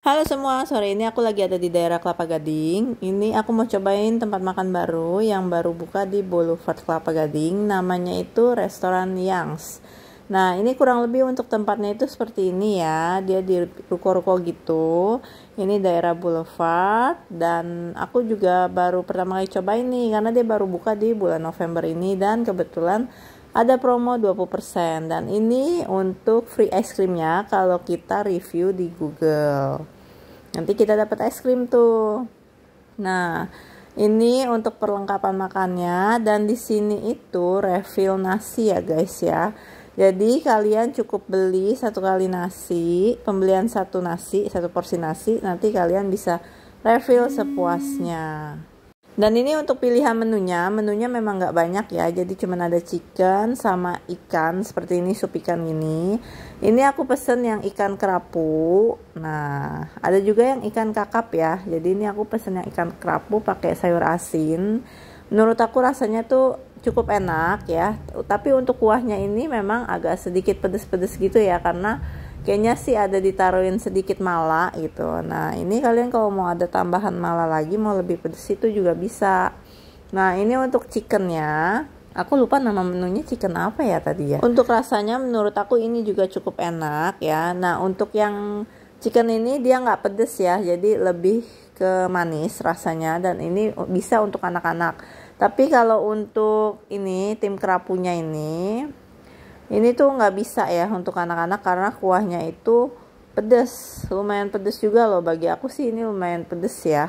Halo semua, sore ini aku lagi ada di daerah Kelapa Gading. Ini aku mau cobain tempat makan baru yang baru buka di Boulevard Kelapa Gading. Namanya itu Restoran Yangs. Nah, ini kurang lebih untuk tempatnya itu seperti ini ya. Dia di ruko-ruko gitu. Ini daerah Boulevard dan aku juga baru pertama kali cobain nih karena dia baru buka di bulan November ini dan kebetulan ada promo 20% dan ini untuk free ice creamnya kalau kita review di Google nanti kita dapat es krim tuh nah ini untuk perlengkapan makannya dan di sini itu refill nasi ya guys ya jadi kalian cukup beli satu kali nasi pembelian satu nasi satu porsi nasi nanti kalian bisa refill sepuasnya dan ini untuk pilihan menunya, menunya memang nggak banyak ya, jadi cuma ada chicken sama ikan seperti ini sup ikan ini. Ini aku pesen yang ikan kerapu. Nah, ada juga yang ikan kakap ya. Jadi ini aku pesen yang ikan kerapu pakai sayur asin. Menurut aku rasanya tuh cukup enak ya. Tapi untuk kuahnya ini memang agak sedikit pedes-pedes gitu ya karena kayaknya sih ada ditaruhin sedikit mala gitu nah ini kalian kalau mau ada tambahan mala lagi mau lebih pedes itu juga bisa nah ini untuk chicken aku lupa nama menunya chicken apa ya tadi ya untuk rasanya menurut aku ini juga cukup enak ya nah untuk yang chicken ini dia nggak pedes ya jadi lebih ke manis rasanya dan ini bisa untuk anak-anak tapi kalau untuk ini tim kerapunya ini ini tuh nggak bisa ya untuk anak-anak karena kuahnya itu pedes lumayan pedes juga loh bagi aku sih ini lumayan pedes ya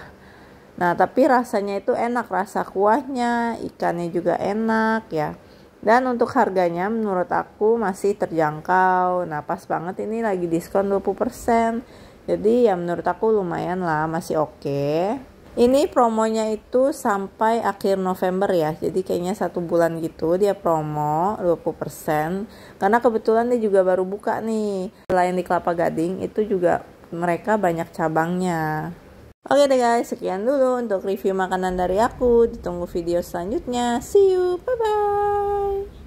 nah tapi rasanya itu enak rasa kuahnya ikannya juga enak ya dan untuk harganya menurut aku masih terjangkau nah pas banget ini lagi diskon 20% jadi ya menurut aku lumayan lah masih oke okay. Ini promonya itu sampai akhir November ya. Jadi kayaknya satu bulan gitu dia promo 20%. Karena kebetulan dia juga baru buka nih. Selain di Kelapa Gading itu juga mereka banyak cabangnya. Oke deh guys, sekian dulu untuk review makanan dari aku. Ditunggu video selanjutnya. See you. Bye bye.